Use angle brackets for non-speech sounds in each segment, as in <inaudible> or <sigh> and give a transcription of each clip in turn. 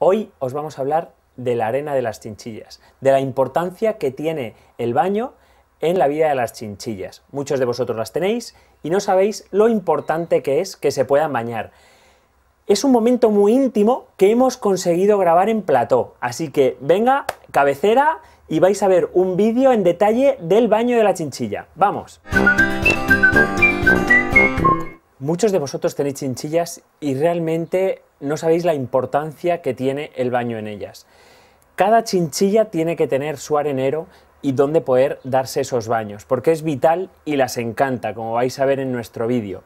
Hoy os vamos a hablar de la arena de las chinchillas, de la importancia que tiene el baño en la vida de las chinchillas. Muchos de vosotros las tenéis y no sabéis lo importante que es que se puedan bañar. Es un momento muy íntimo que hemos conseguido grabar en plató, así que venga, cabecera, y vais a ver un vídeo en detalle del baño de la chinchilla. ¡Vamos! Muchos de vosotros tenéis chinchillas y realmente no sabéis la importancia que tiene el baño en ellas. Cada chinchilla tiene que tener su arenero y dónde poder darse esos baños, porque es vital y las encanta, como vais a ver en nuestro vídeo.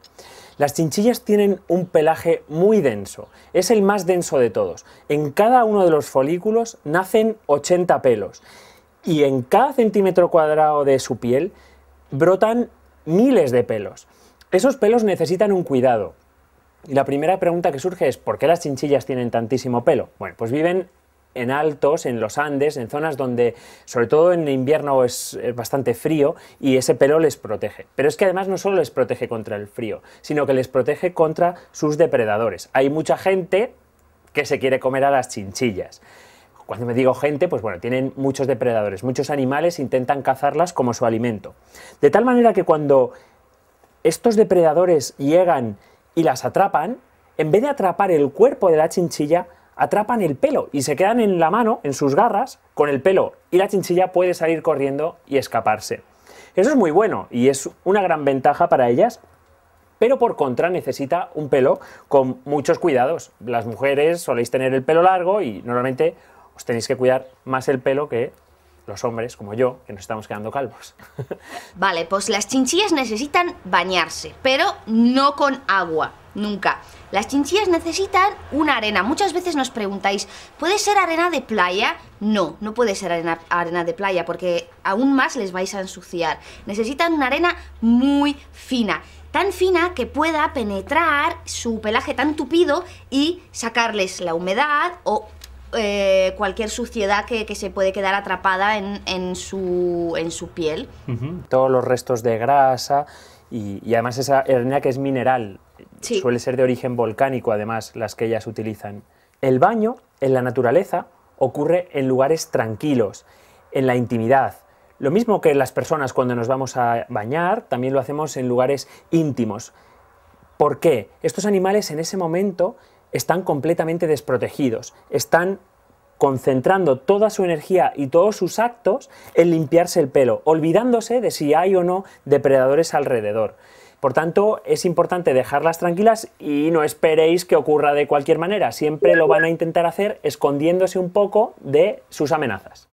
Las chinchillas tienen un pelaje muy denso, es el más denso de todos. En cada uno de los folículos nacen 80 pelos y en cada centímetro cuadrado de su piel brotan miles de pelos. Esos pelos necesitan un cuidado, y la primera pregunta que surge es, ¿por qué las chinchillas tienen tantísimo pelo? Bueno, pues viven en altos, en los Andes, en zonas donde, sobre todo en invierno, es bastante frío y ese pelo les protege. Pero es que además no solo les protege contra el frío, sino que les protege contra sus depredadores. Hay mucha gente que se quiere comer a las chinchillas. Cuando me digo gente, pues bueno, tienen muchos depredadores, muchos animales intentan cazarlas como su alimento. De tal manera que cuando estos depredadores llegan y las atrapan, en vez de atrapar el cuerpo de la chinchilla, atrapan el pelo y se quedan en la mano, en sus garras, con el pelo y la chinchilla puede salir corriendo y escaparse. Eso es muy bueno y es una gran ventaja para ellas, pero por contra necesita un pelo con muchos cuidados. Las mujeres soléis tener el pelo largo y normalmente os tenéis que cuidar más el pelo que los hombres, como yo, que nos estamos quedando calvos. <laughs> Vale, pues las chinchillas necesitan bañarse, pero no con agua, nunca. Las chinchillas necesitan una arena. Muchas veces nos preguntáis, ¿puede ser arena de playa? No, no puede ser arena, arena de playa porque aún más les vais a ensuciar. Necesitan una arena muy fina tan fina que pueda penetrar su pelaje tan tupido y sacarles la humedad o eh, cualquier suciedad que, se puede quedar atrapada en, su, piel. Todos los restos de grasa y, además esa hernia que es mineral, suele ser de origen volcánico además las que ellas utilizan. El baño en la naturaleza ocurre en lugares tranquilos, en la intimidad. Lo mismo que las personas cuando nos vamos a bañar, también lo hacemos en lugares íntimos. ¿Por qué? Estos animales en ese momento están completamente desprotegidos, están concentrando toda su energía y todos sus actos en limpiarse el pelo, olvidándose de si hay o no depredadores alrededor. Por tanto, es importante dejarlas tranquilas y no esperéis que ocurra de cualquier manera. Siempre lo van a intentar hacer escondiéndose un poco de sus amenazas.